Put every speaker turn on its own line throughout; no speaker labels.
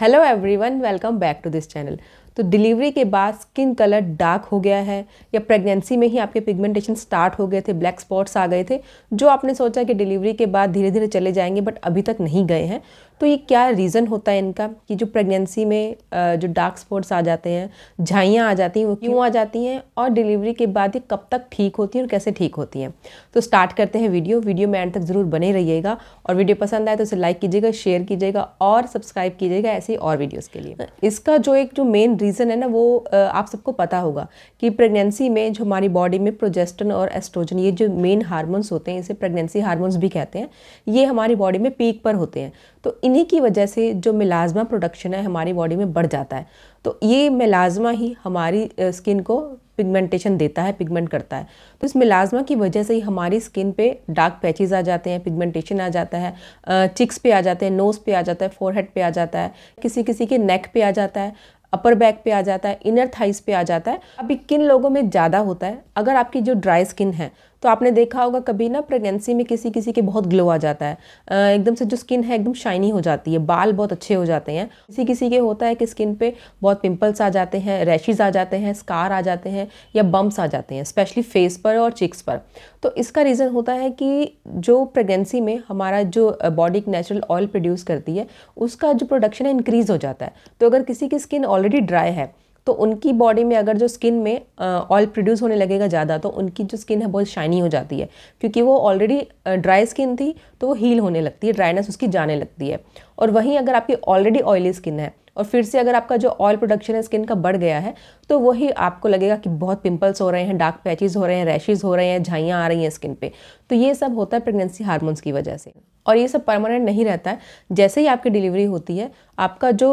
Hello everyone, welcome back to this channel. तो delivery के बाद स्किन कलर डार्क हो गया है या प्रेगनेंसी में ही आपके पिगमेंटेशन स्टार्ट हो गए थे ब्लैक स्पॉट्स आ गए थे जो आपने सोचा कि डिलीवरी के बाद धीरे धीरे चले जाएंगे बट अभी तक नहीं गए हैं तो ये क्या रीज़न होता है इनका कि जो प्रेगनेंसी में जो डार्क स्पॉट्स आ जाते हैं झाइयाँ आ जाती हैं वो क्यों आ जाती हैं और डिलीवरी के बाद ये कब तक ठीक होती हैं और कैसे ठीक होती हैं तो स्टार्ट करते हैं वीडियो वीडियो में एंड तक ज़रूर बने रहिएगा और वीडियो पसंद आए तो उसे लाइक कीजिएगा शेयर कीजिएगा और सब्सक्राइब कीजिएगा ऐसे और वीडियोज़ के लिए इसका जो एक जो मेन रीज़न है ना वो आप सबको पता होगा कि प्रेगनेंसी में जो हमारी बॉडी में प्रोजेस्टन और एस्ट्रोजन ये जो मेन हार्मोन्स होते हैं इसे प्रेगनेंसी हार्मोन्स भी कहते हैं ये हमारी बॉडी में पीक पर होते हैं तो इन्हीं की वजह से जो मिलाजमा प्रोडक्शन है हमारी बॉडी में बढ़ जाता है तो ये मिलाजमा ही हमारी स्किन को पिगमेंटेशन देता है पिगमेंट करता है तो इस मिलाजमा की वजह से ही हमारी स्किन पे डार्क पैचेस आ जाते हैं पिगमेंटेशन आ जाता है चिक्स पे आ जाते हैं नोज़ पे आ जाता है फोरहेड पे आ जाता है किसी किसी के नेक पे आ जाता है अपर बैक पे आ जाता है इनर थाइस पे आ जाता है अभी किन लोगों में ज़्यादा होता है अगर आपकी जो ड्राई स्किन है तो आपने देखा होगा कभी ना प्रेगनेंसी में किसी किसी के बहुत ग्लो आ जाता है एकदम से जो स्किन है एकदम शाइनी हो जाती है बाल बहुत अच्छे हो जाते हैं किसी किसी के होता है कि स्किन पे बहुत पिंपल्स आ जाते हैं रैशेज़ आ जाते हैं स्कार आ जाते हैं या बम्स आ जाते हैं स्पेशली फेस पर और चिक्स पर तो इसका रीज़न होता है कि जो प्रेगनेंसी में हमारा जो बॉडी नेचुरल ऑयल प्रोड्यूस करती है उसका जो प्रोडक्शन है इंक्रीज़ हो जाता है तो अगर किसी की स्किन ऑलरेडी ड्राई है तो उनकी बॉडी में अगर जो स्किन में ऑयल प्रोड्यूस होने लगेगा ज़्यादा तो उनकी जो स्किन है बहुत शाइनी हो जाती है क्योंकि वो ऑलरेडी ड्राई स्किन थी तो वो हील होने लगती है ड्राइनेस उसकी जाने लगती है और वहीं अगर आपकी ऑलरेडी ऑयली स्किन है और फिर से अगर आपका जो ऑयल प्रोडक्शन है स्किन का बढ़ गया है तो वही आपको लगेगा कि बहुत पिंपल्स हो रहे हैं डार्क पैचेज हो रहे हैं रैशेज़ हो रहे हैं झाइयाँ आ रही हैं स्किन पर तो ये सब होता है प्रेगनेंसी हार्मोन्स की वजह से और ये सब परमानेंट नहीं रहता है जैसे ही आपकी डिलीवरी होती है आपका जो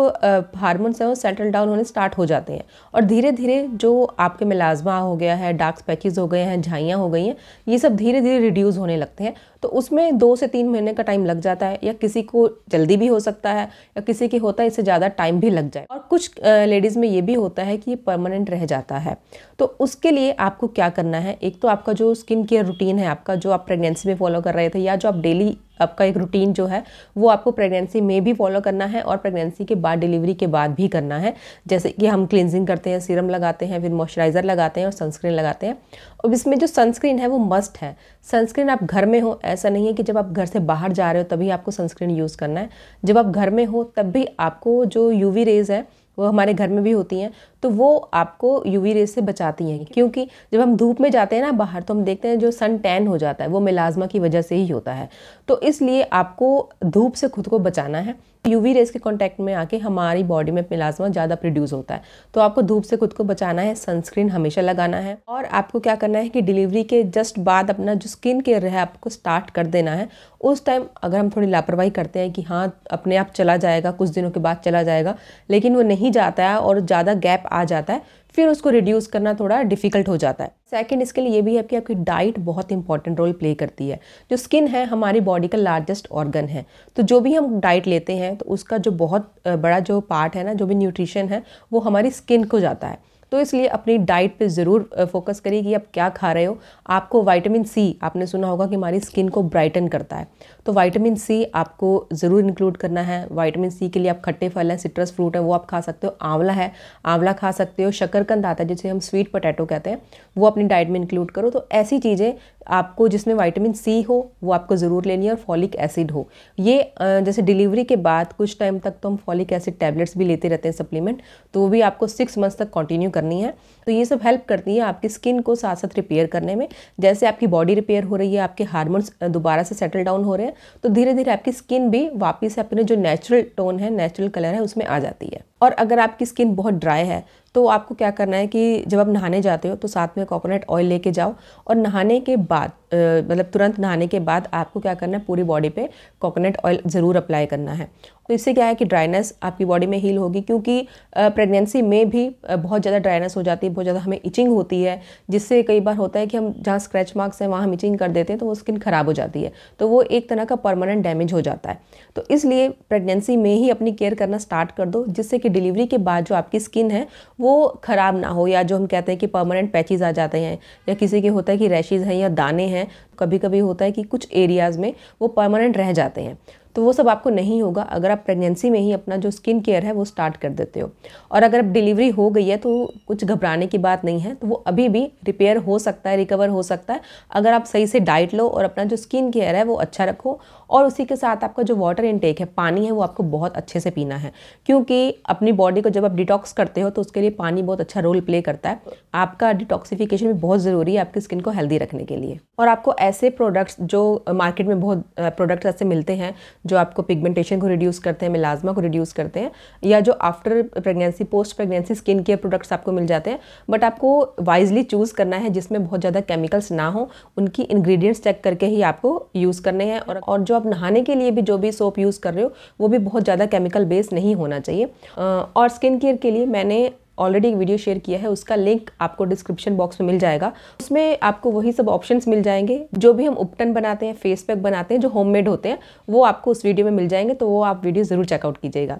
हारमोन्स है वो सेटल डाउन होने स्टार्ट हो जाते हैं और धीरे धीरे जो आपके मिलाजमा हो गया है डार्क स्पैकेज हो गए हैं झाइयाँ हो गई हैं ये सब धीरे धीरे रिड्यूज़ होने लगते हैं तो उसमें दो से तीन महीने का टाइम लग जाता है या किसी को जल्दी भी हो सकता है या किसी के होता है इससे ज़्यादा टाइम भी लग जाए और कुछ लेडीज़ में ये भी होता है कि ये परमानेंट रह जाता है तो उसके लिए आपको क्या करना है एक तो आपका जो स्किन केयर रूटीन है आपका जो आप प्रेगनेंसी में फॉलो कर रहे थे या जो आप डेली आपका एक रूटीन जो है वो आपको प्रेगनेंसी में भी फॉलो करना है और प्रेगनेंसी के बाद डिलीवरी के बाद भी करना है जैसे कि हम क्लिनजिंग करते हैं सीरम लगाते हैं फिर मॉइस्चराइज़र लगाते हैं और सनस्क्रीन लगाते हैं और इसमें जो सनस्क्रीन है वो मस्ट है सनस्क्रीन आप घर में हो ऐसा नहीं है कि जब आप घर से बाहर जा रहे हो तभी आपको सनस्क्रीन यूज़ करना है जब आप घर में हो तब भी आपको जो यू रेज़ है वो हमारे घर में भी होती हैं तो वो आपको यूवी रेस से बचाती हैं क्योंकि जब हम धूप में जाते हैं ना बाहर तो हम देखते हैं जो सन टैन हो जाता है वो मिलाजमा की वजह से ही होता है तो इसलिए आपको धूप से खुद को बचाना है यूवी रेस के कॉन्टैक्ट में आके हमारी बॉडी में मिलाजमा ज़्यादा प्रोड्यूस होता है तो आपको धूप से खुद को बचाना है सनस्क्रीन हमेशा लगाना है और आपको क्या करना है कि डिलीवरी के जस्ट बाद अपना जो स्किन केयर है आपको स्टार्ट कर देना है उस टाइम अगर हम थोड़ी लापरवाही करते हैं कि हाँ अपने आप चला जाएगा कुछ दिनों के बाद चला जाएगा लेकिन वो नहीं नहीं जाता है और ज़्यादा गैप आ जाता है फिर उसको रिड्यूस करना थोड़ा डिफिकल्ट हो जाता है सेकंड इसके लिए ये भी है कि आपकी डाइट बहुत इंपॉर्टेंट रोल प्ले करती है जो स्किन है हमारी बॉडी का लार्जेस्ट ऑर्गन है तो जो भी हम डाइट लेते हैं तो उसका जो बहुत बड़ा जो पार्ट है ना जो भी न्यूट्रिशन है वो हमारी स्किन को जाता है तो इसलिए अपनी डाइट पे ज़रूर फोकस करिए कि आप क्या खा रहे हो आपको विटामिन सी आपने सुना होगा कि हमारी स्किन को ब्राइटन करता है तो वाइटामिन सी आपको ज़रूर इंक्लूड करना है विटामिन सी के लिए आप खट्टे फल हैं सिट्रस फ्रूट है वो आप खा सकते हो आंवला है आंवला खा सकते हो शकरकंद आता है जिसे हम स्वीट पोटैटो कहते हैं वो अपनी डाइट में इंक्लूड करो तो ऐसी चीज़ें आपको जिसमें वाइटामिन सी हो वो आपको ज़रूर लेनी है और फॉलिक एसिड हो ये जैसे डिलीवरी के बाद कुछ टाइम तक तो हम फॉलिक एसिड टैबलेट्स भी लेते रहते हैं सप्लीमेंट तो वो भी आपको सिक्स मंथ्स तक कंटिन्यू करनी है तो ये सब हेल्प करती हैं आपकी स्किन को साथ साथ रिपेयर करने में जैसे आपकी बॉडी रिपेयर हो रही है आपके हार्मोन्स दोबारा से सेटल डाउन हो रहे हैं तो धीरे धीरे आपकी स्किन भी वापस अपने जो नेचुरल टोन है नेचुरल कलर है उसमें आ जाती है और अगर आपकी स्किन बहुत ड्राई है तो आपको क्या करना है कि जब आप नहाने जाते हो तो साथ में कोकोनट ऑयल लेके जाओ और नहाने के बाद मतलब तुरंत नहाने के बाद आपको क्या करना है पूरी बॉडी पे कोकोनट ऑयल ज़रूर अप्लाई करना है तो इससे क्या है कि ड्राइनेस आपकी बॉडी में हील होगी क्योंकि प्रेगनेंसी में भी बहुत ज़्यादा ड्राइनेस हो जाती है बहुत ज़्यादा हमें इचिंग होती है जिससे कई बार होता है कि हम जहाँ स्क्रैच मार्क्स हैं वहाँ हम इचिंग कर देते हैं तो वो स्किन ख़राब हो जाती है तो वो एक तरह का परमानेंट डैमेज हो जाता है तो इसलिए प्रेगनेंसी में ही अपनी केयर करना स्टार्ट कर दो जिससे कि डिलीवरी के बाद जो आपकी स्किन है वो ख़राब ना हो या जो हम कहते हैं कि परमानेंट पैचेज़ आ जाते हैं या किसी के होता है कि रैशेज़ हैं या दाने हैं हैं कभी कभी होता है कि कुछ एरियाज़ में वो परमानेंट रह जाते हैं तो वो सब आपको नहीं होगा अगर आप प्रेगनेंसी में ही अपना जो स्किन केयर है वो स्टार्ट कर देते हो और अगर अब डिलीवरी हो गई है तो कुछ घबराने की बात नहीं है तो वो अभी भी रिपेयर हो सकता है रिकवर हो सकता है अगर आप सही से डाइट लो और अपना जो स्किन केयर है वो अच्छा रखो और उसी के साथ आपका जो वाटर इनटेक है पानी है वो आपको बहुत अच्छे से पीना है क्योंकि अपनी बॉडी को जब आप डिटॉक्स करते हो तो उसके लिए पानी बहुत अच्छा रोल प्ले करता है आपका डिटॉक्सीफिकेशन भी बहुत ज़रूरी है आपकी स्किन को हेल्दी रखने के लिए और आपको ऐसे प्रोडक्ट्स जो मार्केट में बहुत प्रोडक्ट्स ऐसे मिलते हैं जो आपको पिगमेंटेशन को रिड्यूस करते हैं मिलाजमा को रिड्यूस करते हैं या जो after pregnancy post pregnancy skin care products आपको मिल जाते हैं बट आपको वाइजली चूज़ करना है जिसमें बहुत ज़्यादा केमिकल्स ना हो उनकी इंग्रेडिएंट्स चेक करके ही आपको यूज़ करने हैं और और जो आप नहाने के लिए भी जो भी सोप यूज़ कर रहे हो वो भी बहुत ज़्यादा केमिकल बेस्ड नहीं होना चाहिए और स्किन केयर के लिए मैंने ऑलरेडी एक वीडियो शेयर किया है उसका लिंक आपको डिस्क्रिप्शन बॉक्स में मिल जाएगा उसमें आपको वही सब ऑप्शंस मिल जाएंगे जो भी हम उपटन बनाते हैं फेस पैक बनाते हैं जो होममेड होते हैं वो आपको उस वीडियो में मिल जाएंगे तो वो आप वीडियो ज़रूर चेकआउट कीजिएगा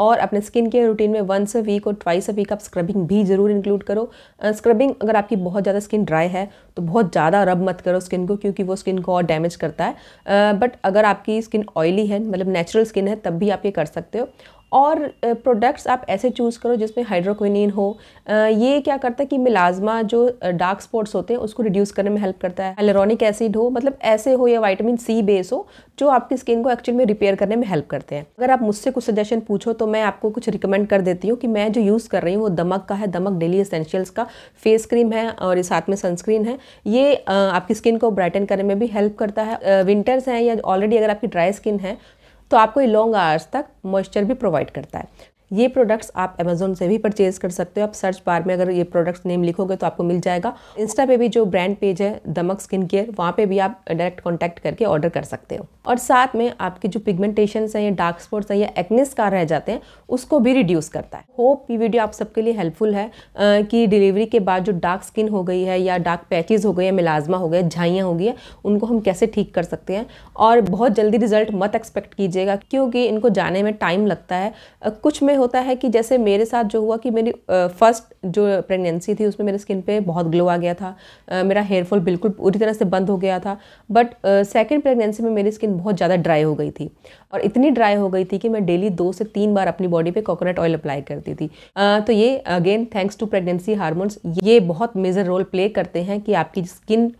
और अपने स्किन केयर रूटीन में वंस अ वीक और ट्वाइस अ वीक आप स्क्रबिंग भी ज़रूर इंक्लूड करो स्क्रबिंग अगर आपकी बहुत ज़्यादा स्किन ड्राई है तो बहुत ज़्यादा रब मत करो स्किन को क्योंकि वो स्किन को और डैमेज करता है बट अगर आपकी स्किन ऑयली है मतलब नेचुरल स्किन है तब भी आप ये कर सकते हो और प्रोडक्ट्स आप ऐसे चूज़ करो जिसमें हाइड्रोक्विनिन हो ये क्या करता है कि मिलाजमा जो डार्क स्पॉट्स होते हैं उसको रिड्यूस करने में हेल्प करता है हेलोरॉनिक एसिड हो मतलब ऐसे हो या वाइटामिन सी बेस हो जो आपकी स्किन को एक्चुअल में रिपेयर करने में हेल्प करते हैं अगर आप मुझसे कुछ सजेशन पूछो तो मैं आपको कुछ रिकमेंड कर देती हूँ कि मैं जो यूज़ कर रही हूँ वो दमक का है दमक डेली एसेंशियल्स का फेस क्रीम है और साथ में सनस्क्रीन है ये आपकी स्किन को ब्राइटन करने में भी हेल्प करता है विंटर्स हैं या ऑलरेडी अगर आपकी ड्राई स्किन है तो आपको ये लॉन्ग आवर्स तक मॉइस्चर भी प्रोवाइड करता है ये प्रोडक्ट्स आप अमेजोन से भी परचेज कर सकते हो आप सर्च बार में अगर ये प्रोडक्ट्स नेम लिखोगे तो आपको मिल जाएगा इंस्टा पे भी जो ब्रांड पेज है दमक स्किन केयर वहाँ पे भी आप डायरेक्ट कॉन्टैक्ट करके ऑर्डर कर सकते हो और साथ में आपके जो पिगमेंटेशन है या डार्क स्पॉट्स हैं या एक्नेस का रह जाते हैं उसको भी रिड्यूस करता है होप ये वीडियो आप सबके लिए हेल्पफुल है कि डिलीवरी के बाद जो डार्क स्किन हो गई है या डार्क पैचेज हो गए हैं मिलाजमा हो गए झाइयाँ हो गई हैं उनको हम कैसे ठीक कर सकते हैं और बहुत जल्दी रिजल्ट मत एक्सपेक्ट कीजिएगा क्योंकि इनको जाने में टाइम लगता है कुछ में होता है कि जैसे मेरे साथ जो हुआ कि मेरी फर्स्ट जो प्रेगनेंसी थी उसमें मेरे स्किन पे बहुत ग्लो आ गया था uh, मेरा हेयरफॉल बिल्कुल पूरी तरह से बंद हो गया था बट सेकेंड प्रेगनेंसी में मेरी स्किन बहुत ज़्यादा ड्राई हो गई थी और इतनी ड्राई हो गई थी कि मैं डेली दो से तीन बार अपनी बॉडी पर कोकोनट ऑयल अप्लाई करती थी uh, तो ये again thanks to pregnancy hormones ये बहुत मेजर रोल प्ले करते हैं कि आपकी स्किन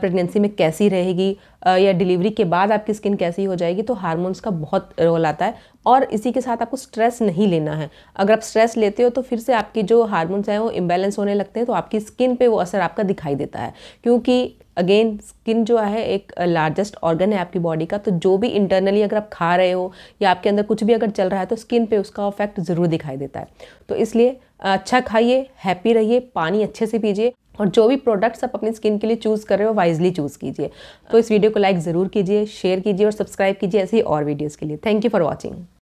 प्रेगनेंसी में कैसी रहेगी या डिलीवरी के बाद आपकी स्किन कैसी हो जाएगी तो हार्मोन्स का बहुत रोल आता है और इसी के साथ आपको स्ट्रेस नहीं लेना है अगर आप स्ट्रेस लेते हो तो फिर से आपकी जो हार्मोन्स हैं वो इम्बेलेंस होने लगते हैं तो आपकी स्किन पे वो असर आपका दिखाई देता है क्योंकि अगेन स्किन जो है एक लार्जेस्ट ऑर्गन है आपकी बॉडी का तो जो भी इंटरनली अगर आप खा रहे हो या आपके अंदर कुछ भी अगर चल रहा है तो स्किन पे उसका इफेक्ट ज़रूर दिखाई देता है तो इसलिए अच्छा खाइए हैप्पी रहिए पानी अच्छे से पीजिए और जो भी प्रोडक्ट्स आप अपनी स्किन के लिए चूज़ कर रहे हो वाइजली चूज़ कीजिए तो इस वीडियो को लाइक ज़रूर कीजिए शेयर कीजिए और सब्सक्राइब कीजिए ऐसे ही और वीडियोज़ के लिए थैंक यू फॉर वॉचिंग